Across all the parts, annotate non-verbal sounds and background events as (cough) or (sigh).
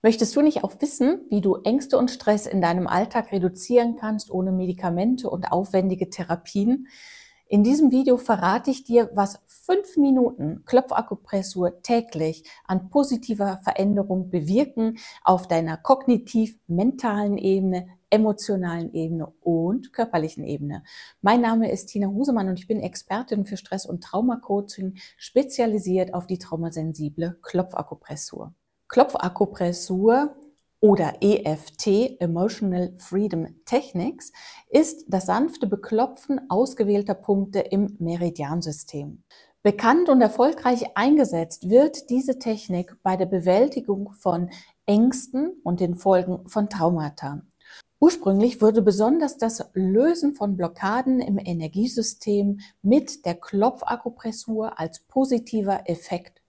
Möchtest du nicht auch wissen, wie du Ängste und Stress in deinem Alltag reduzieren kannst ohne Medikamente und aufwendige Therapien? In diesem Video verrate ich dir, was fünf Minuten Klopfakupressur täglich an positiver Veränderung bewirken auf deiner kognitiv-mentalen Ebene, emotionalen Ebene und körperlichen Ebene. Mein Name ist Tina Husemann und ich bin Expertin für Stress- und Traumacoaching, spezialisiert auf die traumasensible Klopfakupressur. Klopfakupressur oder EFT, Emotional Freedom Techniques, ist das sanfte Beklopfen ausgewählter Punkte im Meridiansystem. Bekannt und erfolgreich eingesetzt wird diese Technik bei der Bewältigung von Ängsten und den Folgen von Traumata. Ursprünglich wurde besonders das Lösen von Blockaden im Energiesystem mit der Klopfakupressur als positiver Effekt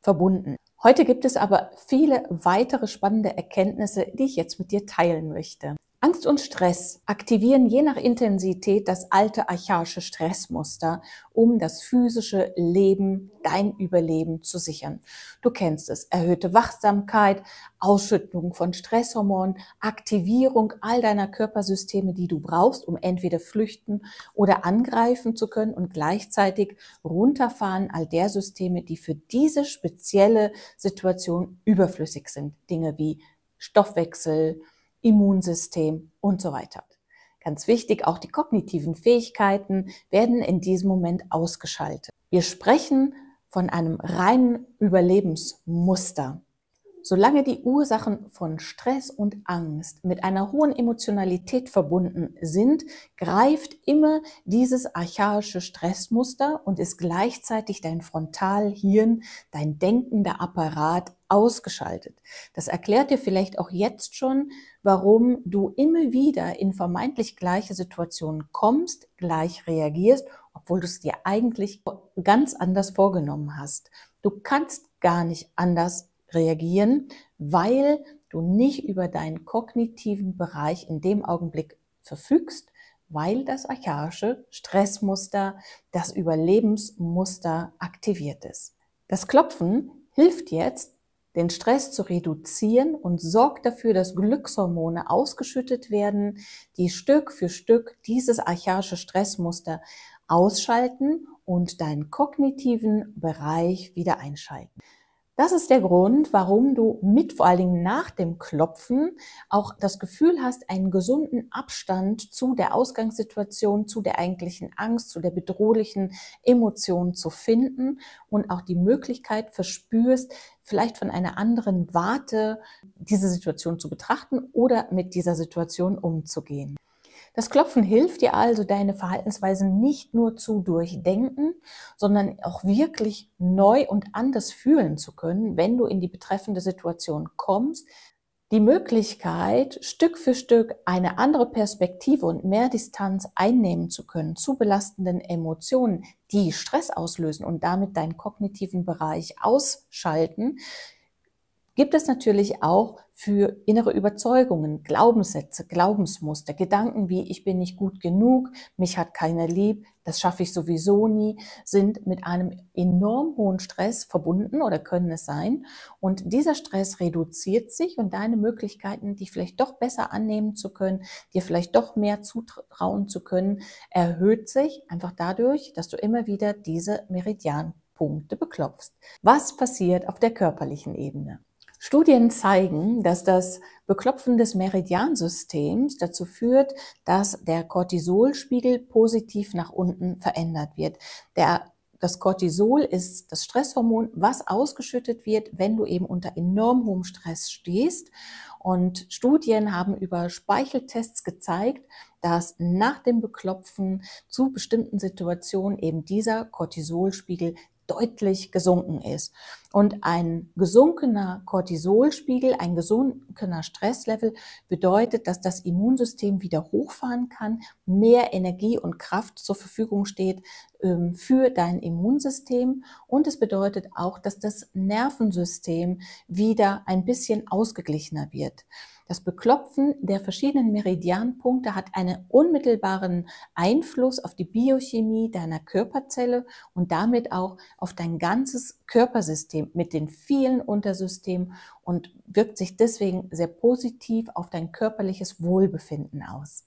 verbunden. Heute gibt es aber viele weitere spannende Erkenntnisse, die ich jetzt mit dir teilen möchte. Angst und Stress aktivieren je nach Intensität das alte archaische Stressmuster, um das physische Leben, dein Überleben zu sichern. Du kennst es. Erhöhte Wachsamkeit, Ausschüttung von Stresshormonen, Aktivierung all deiner Körpersysteme, die du brauchst, um entweder flüchten oder angreifen zu können und gleichzeitig runterfahren all der Systeme, die für diese spezielle Situation überflüssig sind. Dinge wie Stoffwechsel, Immunsystem und so weiter. Ganz wichtig, auch die kognitiven Fähigkeiten werden in diesem Moment ausgeschaltet. Wir sprechen von einem reinen Überlebensmuster. Solange die Ursachen von Stress und Angst mit einer hohen Emotionalität verbunden sind, greift immer dieses archaische Stressmuster und ist gleichzeitig dein Frontalhirn, dein denkender Apparat ausgeschaltet. Das erklärt dir vielleicht auch jetzt schon, warum du immer wieder in vermeintlich gleiche Situationen kommst, gleich reagierst, obwohl du es dir eigentlich ganz anders vorgenommen hast. Du kannst gar nicht anders reagieren, weil du nicht über deinen kognitiven Bereich in dem Augenblick verfügst, weil das archaische Stressmuster, das Überlebensmuster aktiviert ist. Das Klopfen hilft jetzt, den Stress zu reduzieren und sorgt dafür, dass Glückshormone ausgeschüttet werden, die Stück für Stück dieses archaische Stressmuster ausschalten und deinen kognitiven Bereich wieder einschalten. Das ist der Grund, warum du mit vor allen Dingen nach dem Klopfen auch das Gefühl hast, einen gesunden Abstand zu der Ausgangssituation, zu der eigentlichen Angst, zu der bedrohlichen Emotion zu finden und auch die Möglichkeit verspürst, vielleicht von einer anderen Warte diese Situation zu betrachten oder mit dieser Situation umzugehen. Das Klopfen hilft dir also, deine Verhaltensweisen nicht nur zu durchdenken, sondern auch wirklich neu und anders fühlen zu können, wenn du in die betreffende Situation kommst, die Möglichkeit, Stück für Stück eine andere Perspektive und mehr Distanz einnehmen zu können zu belastenden Emotionen, die Stress auslösen und damit deinen kognitiven Bereich ausschalten, gibt es natürlich auch für innere Überzeugungen, Glaubenssätze, Glaubensmuster, Gedanken wie ich bin nicht gut genug, mich hat keiner lieb, das schaffe ich sowieso nie, sind mit einem enorm hohen Stress verbunden oder können es sein. Und dieser Stress reduziert sich und deine Möglichkeiten, dich vielleicht doch besser annehmen zu können, dir vielleicht doch mehr zutrauen zu können, erhöht sich einfach dadurch, dass du immer wieder diese Meridianpunkte beklopfst. Was passiert auf der körperlichen Ebene? Studien zeigen, dass das Beklopfen des Meridiansystems dazu führt, dass der Cortisolspiegel positiv nach unten verändert wird. Der das Cortisol ist das Stresshormon, was ausgeschüttet wird, wenn du eben unter enorm hohem Stress stehst. Und Studien haben über Speicheltests gezeigt, dass nach dem Beklopfen zu bestimmten Situationen eben dieser Cortisolspiegel deutlich gesunken ist. Und ein gesunkener Cortisolspiegel, ein gesunkener Stresslevel bedeutet, dass das Immunsystem wieder hochfahren kann, mehr Energie und Kraft zur Verfügung steht ähm, für dein Immunsystem. Und es bedeutet auch, dass das Nervensystem wieder ein bisschen ausgeglichener wird. Das Beklopfen der verschiedenen Meridianpunkte hat einen unmittelbaren Einfluss auf die Biochemie deiner Körperzelle und damit auch auf dein ganzes Körpersystem mit den vielen Untersystemen und wirkt sich deswegen sehr positiv auf dein körperliches Wohlbefinden aus.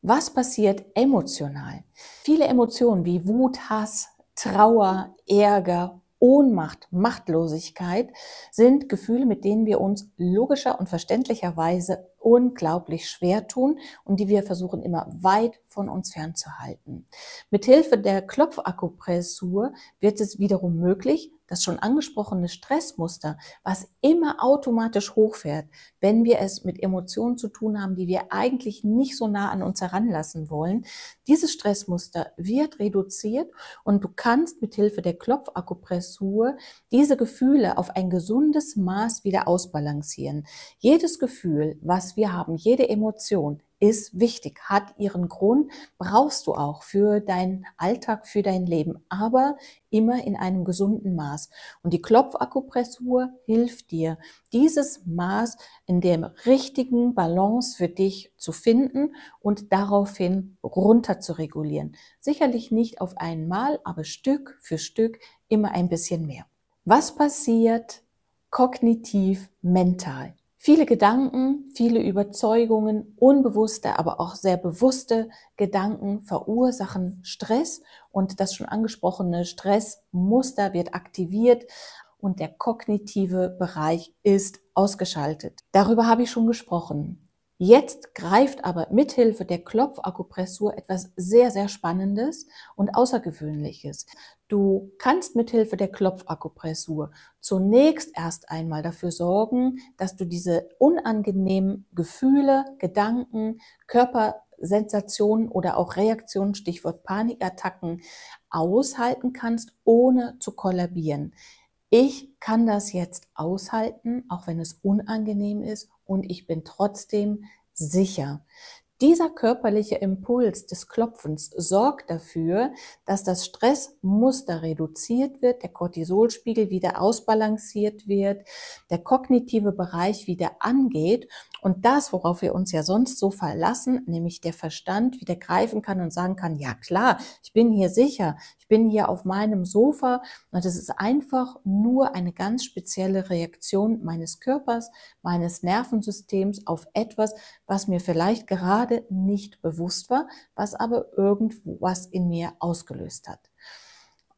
Was passiert emotional? Viele Emotionen wie Wut, Hass, Trauer, Ärger, Ohnmacht, Machtlosigkeit sind Gefühle, mit denen wir uns logischer und verständlicherweise unglaublich schwer tun und die wir versuchen immer weit von uns fernzuhalten. Mithilfe der Klopfakupressur wird es wiederum möglich, das schon angesprochene Stressmuster, was immer automatisch hochfährt, wenn wir es mit Emotionen zu tun haben, die wir eigentlich nicht so nah an uns heranlassen wollen, dieses Stressmuster wird reduziert und du kannst mithilfe der Klopfakupressur diese Gefühle auf ein gesundes Maß wieder ausbalancieren. Jedes Gefühl, was wir haben, jede Emotion ist wichtig, hat ihren Grund, brauchst du auch für deinen Alltag, für dein Leben, aber immer in einem gesunden Maß. Und die Klopfakupressur hilft dir, dieses Maß in der richtigen Balance für dich zu finden und daraufhin runter zu regulieren. Sicherlich nicht auf einmal, aber Stück für Stück immer ein bisschen mehr. Was passiert kognitiv mental? Viele Gedanken, viele Überzeugungen, unbewusste, aber auch sehr bewusste Gedanken verursachen Stress und das schon angesprochene Stressmuster wird aktiviert und der kognitive Bereich ist ausgeschaltet. Darüber habe ich schon gesprochen. Jetzt greift aber mithilfe der Klopfakupressur etwas sehr, sehr Spannendes und Außergewöhnliches. Du kannst mithilfe der Klopfakupressur zunächst erst einmal dafür sorgen, dass du diese unangenehmen Gefühle, Gedanken, Körpersensationen oder auch Reaktionen, Stichwort Panikattacken, aushalten kannst, ohne zu kollabieren. Ich kann das jetzt aushalten, auch wenn es unangenehm ist und ich bin trotzdem sicher. Dieser körperliche Impuls des Klopfens sorgt dafür, dass das Stressmuster reduziert wird, der Cortisolspiegel wieder ausbalanciert wird, der kognitive Bereich wieder angeht und das, worauf wir uns ja sonst so verlassen, nämlich der Verstand wieder greifen kann und sagen kann, ja klar, ich bin hier sicher, ich bin hier auf meinem Sofa und das ist einfach nur eine ganz spezielle Reaktion meines Körpers, meines Nervensystems auf etwas, was mir vielleicht gerade nicht bewusst war, was aber irgendwas in mir ausgelöst hat.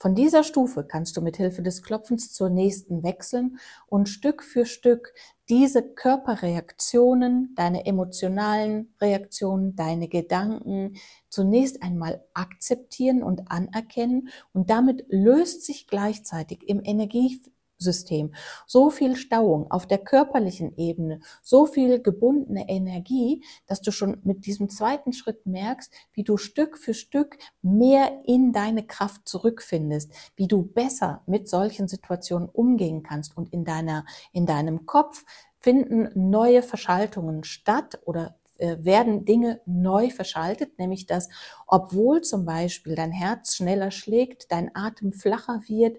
Von dieser Stufe kannst du mit Hilfe des Klopfens zur nächsten wechseln und Stück für Stück diese Körperreaktionen, deine emotionalen Reaktionen, deine Gedanken zunächst einmal akzeptieren und anerkennen und damit löst sich gleichzeitig im Energie System, so viel Stauung auf der körperlichen Ebene, so viel gebundene Energie, dass du schon mit diesem zweiten Schritt merkst, wie du Stück für Stück mehr in deine Kraft zurückfindest, wie du besser mit solchen Situationen umgehen kannst und in deiner, in deinem Kopf finden neue Verschaltungen statt oder äh, werden Dinge neu verschaltet, nämlich dass obwohl zum Beispiel dein Herz schneller schlägt, dein Atem flacher wird,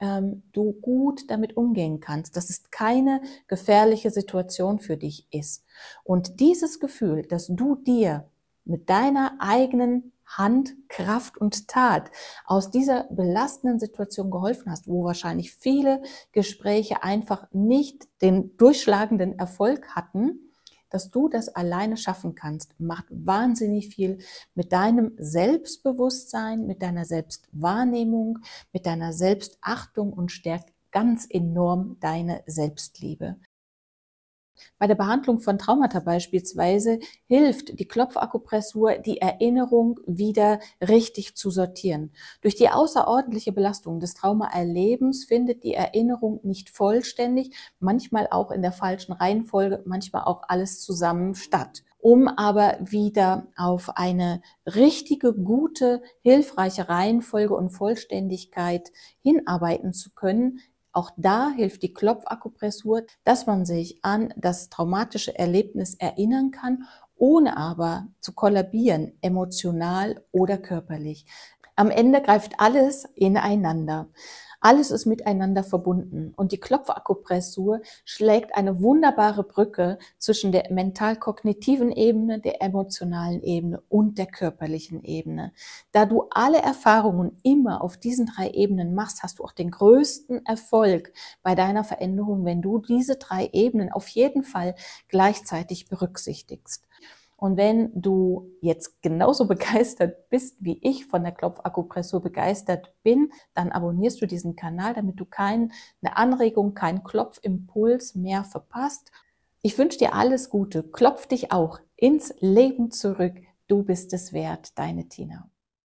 ähm, du gut damit umgehen kannst, dass es keine gefährliche Situation für dich ist. Und dieses Gefühl, dass du dir mit deiner eigenen Hand, Kraft und Tat aus dieser belastenden Situation geholfen hast, wo wahrscheinlich viele Gespräche einfach nicht den durchschlagenden Erfolg hatten, dass du das alleine schaffen kannst, macht wahnsinnig viel mit deinem Selbstbewusstsein, mit deiner Selbstwahrnehmung, mit deiner Selbstachtung und stärkt ganz enorm deine Selbstliebe. Bei der Behandlung von Traumata beispielsweise hilft die Klopfakupressur, die Erinnerung wieder richtig zu sortieren. Durch die außerordentliche Belastung des Traumaerlebens findet die Erinnerung nicht vollständig, manchmal auch in der falschen Reihenfolge, manchmal auch alles zusammen statt um aber wieder auf eine richtige, gute, hilfreiche Reihenfolge und Vollständigkeit hinarbeiten zu können, auch da hilft die Klopfakupressur, dass man sich an das traumatische Erlebnis erinnern kann, ohne aber zu kollabieren, emotional oder körperlich. Am Ende greift alles ineinander. Alles ist miteinander verbunden und die Klopfakupressur schlägt eine wunderbare Brücke zwischen der mental-kognitiven Ebene, der emotionalen Ebene und der körperlichen Ebene. Da du alle Erfahrungen immer auf diesen drei Ebenen machst, hast du auch den größten Erfolg bei deiner Veränderung, wenn du diese drei Ebenen auf jeden Fall gleichzeitig berücksichtigst. Und wenn du jetzt genauso (laughs) begeistert bist, wie ich von der Klopfakupressur begeistert bin, dann abonnierst du diesen Kanal, damit du keine Anregung, keinen Klopfimpuls mehr verpasst. Ich wünsche dir alles Gute. Klopf dich auch ins Leben zurück. Du bist es wert, deine Tina.